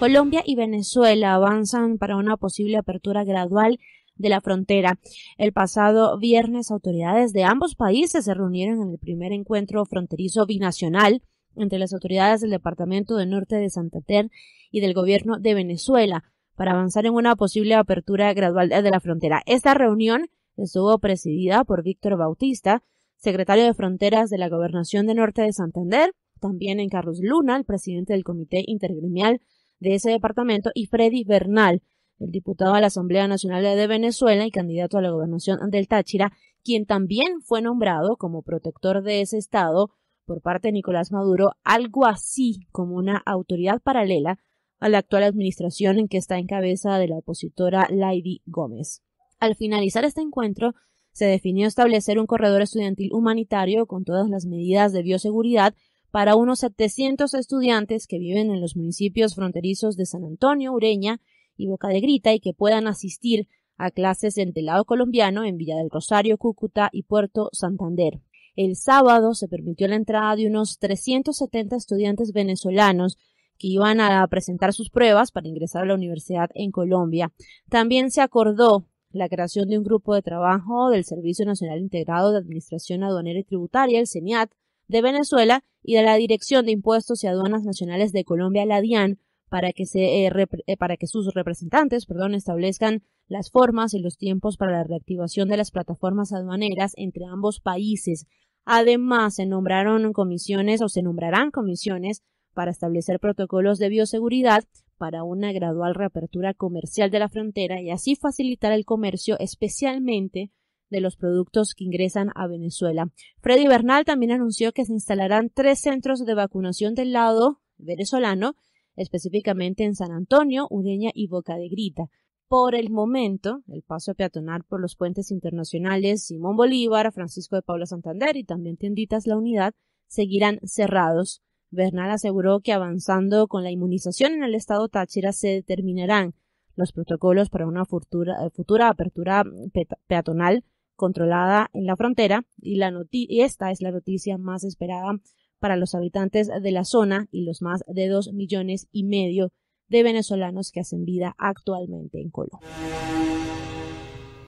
Colombia y Venezuela avanzan para una posible apertura gradual de la frontera. El pasado viernes, autoridades de ambos países se reunieron en el primer encuentro fronterizo binacional entre las autoridades del Departamento de Norte de Santander y del Gobierno de Venezuela para avanzar en una posible apertura gradual de la frontera. Esta reunión estuvo presidida por Víctor Bautista, secretario de Fronteras de la Gobernación de Norte de Santander, también en Carlos Luna, el presidente del Comité Intergremial de ese departamento, y Freddy Bernal, el diputado de la Asamblea Nacional de Venezuela y candidato a la gobernación del Táchira, quien también fue nombrado como protector de ese estado por parte de Nicolás Maduro, algo así como una autoridad paralela a la actual administración en que está en cabeza de la opositora Lady Gómez. Al finalizar este encuentro, se definió establecer un corredor estudiantil humanitario con todas las medidas de bioseguridad para unos 700 estudiantes que viven en los municipios fronterizos de San Antonio, Ureña y Boca de Grita y que puedan asistir a clases en lado colombiano en Villa del Rosario, Cúcuta y Puerto Santander. El sábado se permitió la entrada de unos 370 estudiantes venezolanos que iban a presentar sus pruebas para ingresar a la universidad en Colombia. También se acordó la creación de un grupo de trabajo del Servicio Nacional Integrado de Administración Aduanera y Tributaria, el CENIAT, de Venezuela, y de la Dirección de Impuestos y Aduanas Nacionales de Colombia, la DIAN, para que, se, eh, eh, para que sus representantes perdón, establezcan las formas y los tiempos para la reactivación de las plataformas aduaneras entre ambos países. Además, se nombraron comisiones o se nombrarán comisiones para establecer protocolos de bioseguridad para una gradual reapertura comercial de la frontera y así facilitar el comercio, especialmente de los productos que ingresan a Venezuela. Freddy Bernal también anunció que se instalarán tres centros de vacunación del lado venezolano, específicamente en San Antonio, Ureña y Boca de Grita. Por el momento, el paso peatonal por los puentes internacionales Simón Bolívar, Francisco de Paula Santander y también Tienditas La Unidad seguirán cerrados. Bernal aseguró que avanzando con la inmunización en el estado Táchira se determinarán los protocolos para una futura apertura peatonal controlada en la frontera y, la esta es la noticia más esperada para los habitantes de la zona y los más de dos millones y medio de venezolanos que hacen vida actualmente en Colombia.